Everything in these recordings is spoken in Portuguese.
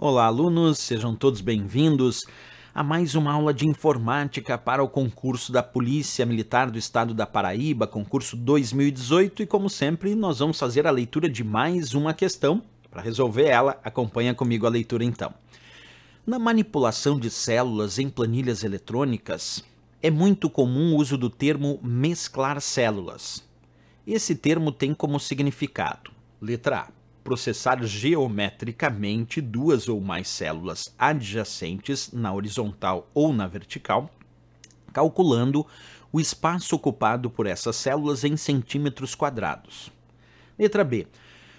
Olá, alunos, sejam todos bem-vindos a mais uma aula de informática para o concurso da Polícia Militar do Estado da Paraíba, concurso 2018, e como sempre, nós vamos fazer a leitura de mais uma questão. Para resolver ela, acompanha comigo a leitura então. Na manipulação de células em planilhas eletrônicas, é muito comum o uso do termo mesclar células. Esse termo tem como significado: letra A processar geometricamente duas ou mais células adjacentes na horizontal ou na vertical, calculando o espaço ocupado por essas células em centímetros quadrados. Letra B.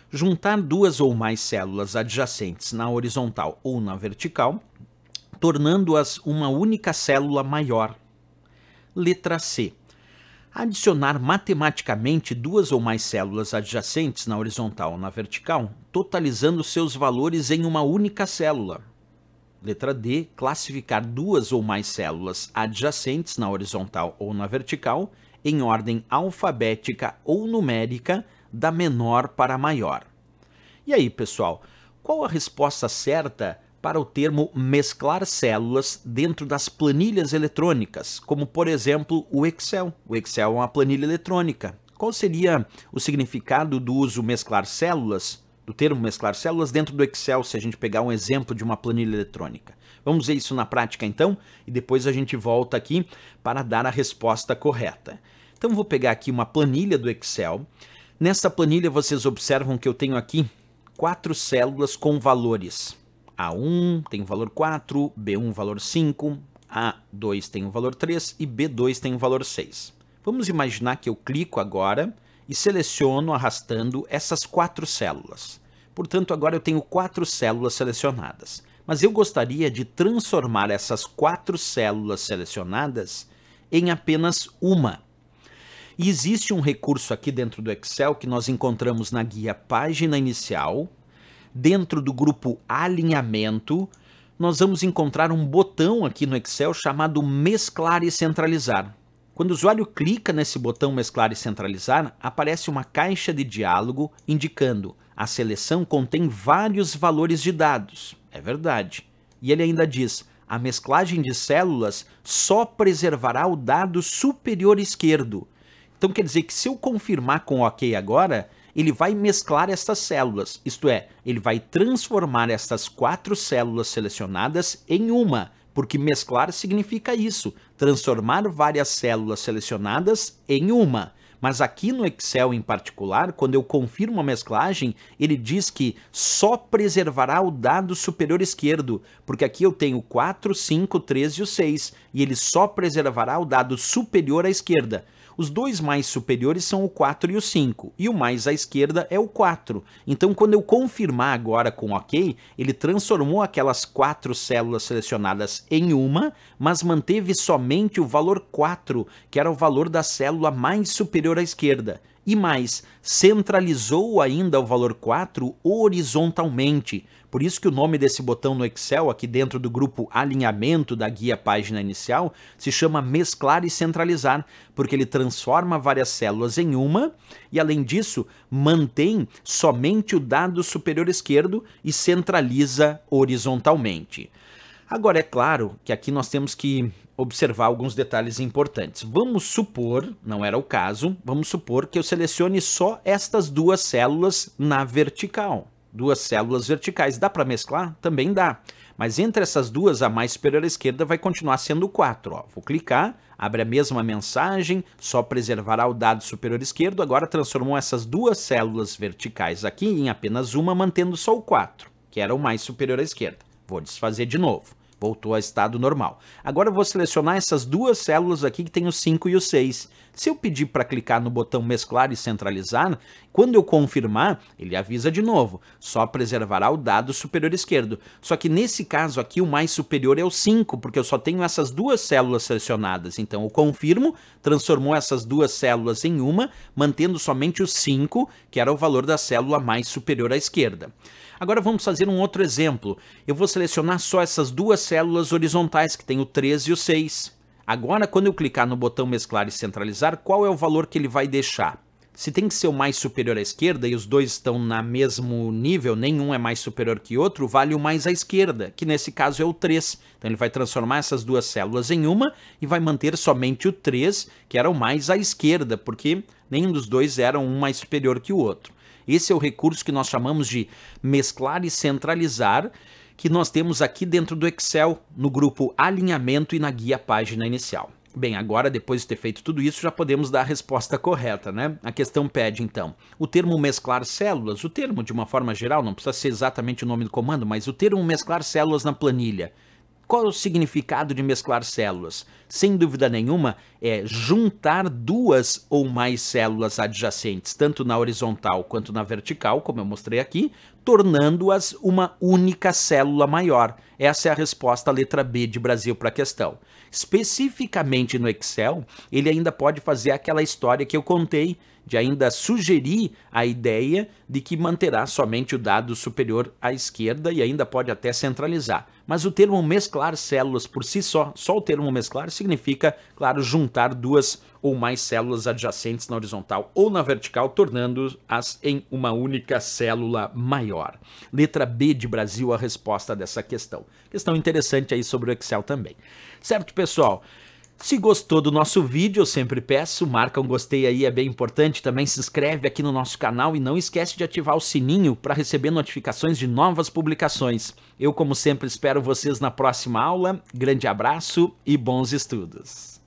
Juntar duas ou mais células adjacentes na horizontal ou na vertical, tornando-as uma única célula maior. Letra C Adicionar matematicamente duas ou mais células adjacentes na horizontal ou na vertical, totalizando seus valores em uma única célula. Letra D. Classificar duas ou mais células adjacentes na horizontal ou na vertical em ordem alfabética ou numérica, da menor para a maior. E aí, pessoal, qual a resposta certa para o termo mesclar células dentro das planilhas eletrônicas, como por exemplo o Excel. O Excel é uma planilha eletrônica. Qual seria o significado do uso mesclar células, do termo mesclar células dentro do Excel, se a gente pegar um exemplo de uma planilha eletrônica? Vamos ver isso na prática então e depois a gente volta aqui para dar a resposta correta. Então vou pegar aqui uma planilha do Excel. Nessa planilha vocês observam que eu tenho aqui quatro células com valores a1 tem o valor 4, B1 valor 5, A2 tem o valor 3 e B2 tem o valor 6. Vamos imaginar que eu clico agora e seleciono arrastando essas quatro células. Portanto, agora eu tenho quatro células selecionadas. Mas eu gostaria de transformar essas quatro células selecionadas em apenas uma. E existe um recurso aqui dentro do Excel que nós encontramos na guia Página Inicial, dentro do grupo Alinhamento, nós vamos encontrar um botão aqui no Excel chamado Mesclar e Centralizar. Quando o usuário clica nesse botão Mesclar e Centralizar, aparece uma caixa de diálogo indicando a seleção contém vários valores de dados. É verdade. E ele ainda diz, a mesclagem de células só preservará o dado superior esquerdo. Então quer dizer que se eu confirmar com OK agora, ele vai mesclar estas células, isto é, ele vai transformar estas quatro células selecionadas em uma, porque mesclar significa isso, transformar várias células selecionadas em uma. Mas aqui no Excel em particular, quando eu confirmo a mesclagem, ele diz que só preservará o dado superior esquerdo, porque aqui eu tenho 4, 5, 3 e o 6, e ele só preservará o dado superior à esquerda. Os dois mais superiores são o 4 e o 5, e o mais à esquerda é o 4. Então, quando eu confirmar agora com OK, ele transformou aquelas quatro células selecionadas em uma, mas manteve somente o valor 4, que era o valor da célula mais superior à esquerda. E mais, centralizou ainda o valor 4 horizontalmente, por isso que o nome desse botão no Excel, aqui dentro do grupo Alinhamento da guia página inicial, se chama Mesclar e Centralizar, porque ele transforma várias células em uma e, além disso, mantém somente o dado superior esquerdo e centraliza horizontalmente. Agora, é claro que aqui nós temos que observar alguns detalhes importantes. Vamos supor, não era o caso, vamos supor que eu selecione só estas duas células na vertical duas células verticais. Dá para mesclar? Também dá. Mas entre essas duas, a mais superior à esquerda vai continuar sendo 4. Ó. Vou clicar, abre a mesma mensagem, só preservará o dado superior esquerdo. Agora transformou essas duas células verticais aqui em apenas uma, mantendo só o 4, que era o mais superior à esquerda. Vou desfazer de novo voltou a estado normal. Agora eu vou selecionar essas duas células aqui que tem o 5 e o 6. Se eu pedir para clicar no botão mesclar e centralizar, quando eu confirmar, ele avisa de novo, só preservará o dado superior esquerdo. Só que nesse caso aqui o mais superior é o 5, porque eu só tenho essas duas células selecionadas. Então eu confirmo, transformou essas duas células em uma, mantendo somente o 5, que era o valor da célula mais superior à esquerda. Agora vamos fazer um outro exemplo. Eu vou selecionar só essas duas células horizontais, que tem o 3 e o 6. Agora, quando eu clicar no botão mesclar e centralizar, qual é o valor que ele vai deixar? Se tem que ser o mais superior à esquerda e os dois estão na mesmo nível, nenhum é mais superior que o outro, vale o mais à esquerda, que nesse caso é o 3. Então ele vai transformar essas duas células em uma e vai manter somente o 3, que era o mais à esquerda, porque nenhum dos dois era um mais superior que o outro. Esse é o recurso que nós chamamos de mesclar e centralizar, que nós temos aqui dentro do Excel, no grupo alinhamento e na guia página inicial. Bem, agora depois de ter feito tudo isso, já podemos dar a resposta correta, né? A questão pede então, o termo mesclar células, o termo de uma forma geral, não precisa ser exatamente o nome do comando, mas o termo mesclar células na planilha qual é o significado de mesclar células? Sem dúvida nenhuma, é juntar duas ou mais células adjacentes, tanto na horizontal quanto na vertical, como eu mostrei aqui, tornando-as uma única célula maior. Essa é a resposta à letra B de Brasil para a questão. Especificamente no Excel, ele ainda pode fazer aquela história que eu contei, de ainda sugerir a ideia de que manterá somente o dado superior à esquerda e ainda pode até centralizar. Mas o termo mesclar células por si só, só o termo mesclar significa, claro, juntar duas ou mais células adjacentes na horizontal ou na vertical, tornando-as em uma única célula maior. Letra B de Brasil, a resposta dessa questão. Questão interessante aí sobre o Excel também. Certo, pessoal? Se gostou do nosso vídeo, eu sempre peço, marca um gostei aí, é bem importante. Também se inscreve aqui no nosso canal e não esquece de ativar o sininho para receber notificações de novas publicações. Eu, como sempre, espero vocês na próxima aula. Grande abraço e bons estudos!